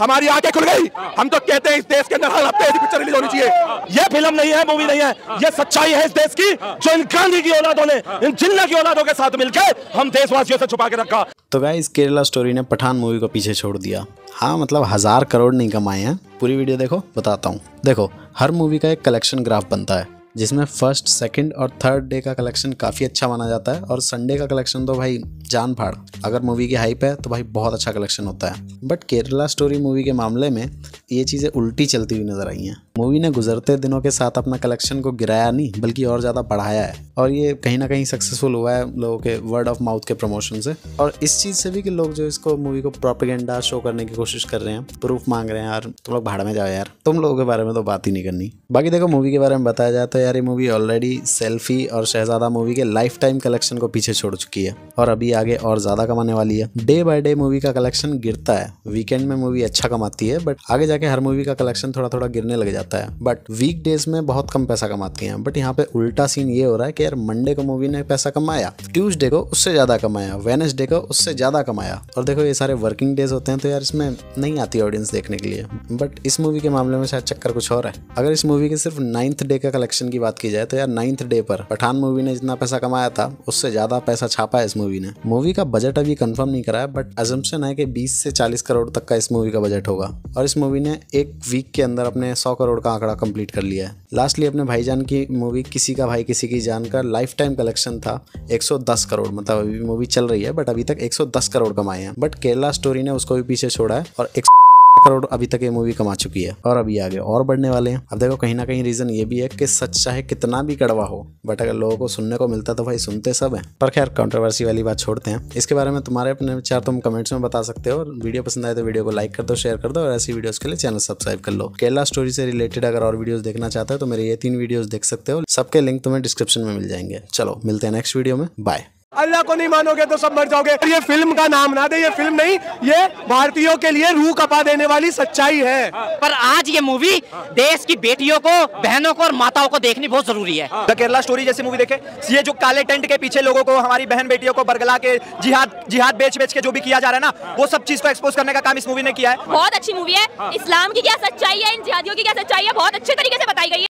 हमारी आंखें खुल गई हाँ। हम तो कहते हैं इस देश के अंदर हर हफ्ते ऐसी पिक्चर रिलीज होनी चाहिए हाँ। ये फिल्म नहीं है मूवी नहीं है हाँ। ये सच्चाई है इस देश की जो इन गांधी की औलादों ने इन जिन्ना की औलादों के साथ मिलकर हम देशवासियों से छुपा के रखा तो वह इस केरला स्टोरी ने पठान मूवी को पीछे छोड़ दिया हाँ मतलब हजार करोड़ नहीं कमाए हैं पूरी वीडियो देखो बताता हूँ देखो हर मूवी का एक कलेक्शन ग्राफ बनता है जिसमें फर्स्ट सेकंड और थर्ड डे का कलेक्शन काफ़ी अच्छा माना जाता है और संडे का कलेक्शन तो भाई जान फाड़ अगर मूवी की हाइप है तो भाई बहुत अच्छा कलेक्शन होता है बट केरला स्टोरी मूवी के मामले में ये चीज़ें उल्टी चलती हुई नज़र आई हैं मूवी ने गुजरते दिनों के साथ अपना कलेक्शन को गिराया नहीं बल्कि और ज़्यादा बढ़ाया है और ये कहीं ना कहीं सक्सेसफुल हुआ है लोगों के वर्ड ऑफ माउथ के प्रमोशन से और इस चीज़ से भी कि लोग जो इसको मूवी को प्रोपिगेंडा शो करने की कोशिश कर रहे हैं प्रूफ मांग रहे हैं यार तुम लोग भाड़ में जाओ यार तुम लोगों के बारे में तो बात ही नहीं करनी बाकी देखो मूवी के बारे में बताया जाए तो यार ये मूवी ऑलरेडी सेल्फी और शहजादा मूवी के लाइफ टाइम कलेक्शन को पीछे छोड़ चुकी है और अभी आगे और ज़्यादा कमाने वाली है डे बाय डे मूवी का कलेक्शन गिरता है वीकेंड में मूवी अच्छा कमाती है बट आगे जाके जाके हर मूवी का कलेक्शन थोड़ा थोड़ा गिरने लग जाता है बट वीक डेज में बहुत कम पैसा कमाती हैं बट यहाँ पे उल्टा सीन ये हो रहा है कि यार मंडे को मूवी ने पैसा कमाया ट्यूजडे को उससे ज़्यादा कमाया वेनसडे को उससे ज़्यादा कमाया और देखो ये सारे वर्किंग डेज होते हैं तो यार इसमें नहीं आती ऑडियंस देखने के लिए बट इस मूवी के मामले में शायद चक्कर कुछ और है अगर इस मूवी के सिर्फ नाइन्थ डे का कलेक्शन की बात की जाए तो यार नाइन्थ डे पर पठान मूवी ने जितना पैसा कमाया था उससे ज़्यादा पैसा छापा है इस मूवी ने मूवी का बजट अभी कंफर्म नहीं करा है बट एजम्पन है कि बीस से चालीस करोड़ तक का इस मूवी का बजट होगा और इस मूवी ने एक वीक के अंदर अपने सौ करोड़ का आंकड़ा कंप्लीट कर लिया है लास्टली अपने भाईजान की मूवी किसी का भाई किसी की जान का लाइफ टाइम कलेक्शन था 110 करोड़ मतलब अभी मूवी चल रही है बट अभी तक 110 करोड़ कमाए हैं बट केरला स्टोरी ने उसको भी पीछे छोड़ा है और एक करोड़ अभी तक ये मूवी कमा चुकी है और अभी आगे और बढ़ने वाले हैं अब देखो कहीं ना कहीं रीजन ये भी है कि सच चाहे कितना भी कड़वा हो बट अगर लोगों को सुनने को मिलता तो भाई सुनते सब है पर खैर कॉन्ट्रोवर्सी वाली बात छोड़ते हैं इसके बारे में तुम्हारे अपने विचार तुम कमेंट्स में बता सकते हो वीडियो पसंद आए तो वीडियो को लाइक कर दो शेयर कर दो और ऐसी वीडियो के लिए चैनल सब्सक्राइब कर लो केरला स्टोरी से रिलेटेड अगर और वीडियो देखना चाहते हो तो मेरे ये तीन वीडियो देख सकते हो सबके लिंक तुम्हें डिस्क्रिप्शन में मिल जाएंगे चलो मिलते हैं नेक्स्ट वीडियो में बाय अल्लाह को नहीं मानोगे तो सब मर जाओगे ये फिल्म का नाम ना दे ये फिल्म नहीं ये भारतीयों के लिए रूह कपा देने वाली सच्चाई है पर आज ये मूवी देश की बेटियों को बहनों को और माताओं को देखनी बहुत जरूरी है द केरला स्टोरी जैसी मूवी देखे ये जो काले टेंट के पीछे लोगों को हमारी बहन बेटियों को बरगला के जिहाद जिहाद बेच बेच के जो भी किया जा रहा है ना वो सब चीज को एक्सपोज करने का काम इस मूवी ने किया है बहुत अच्छी मूवी है हाँ। इस्लाम की क्या सच्चाई है इन जिहादियों की क्या सच्चाई है बहुत अच्छे तरीके से बताई गई है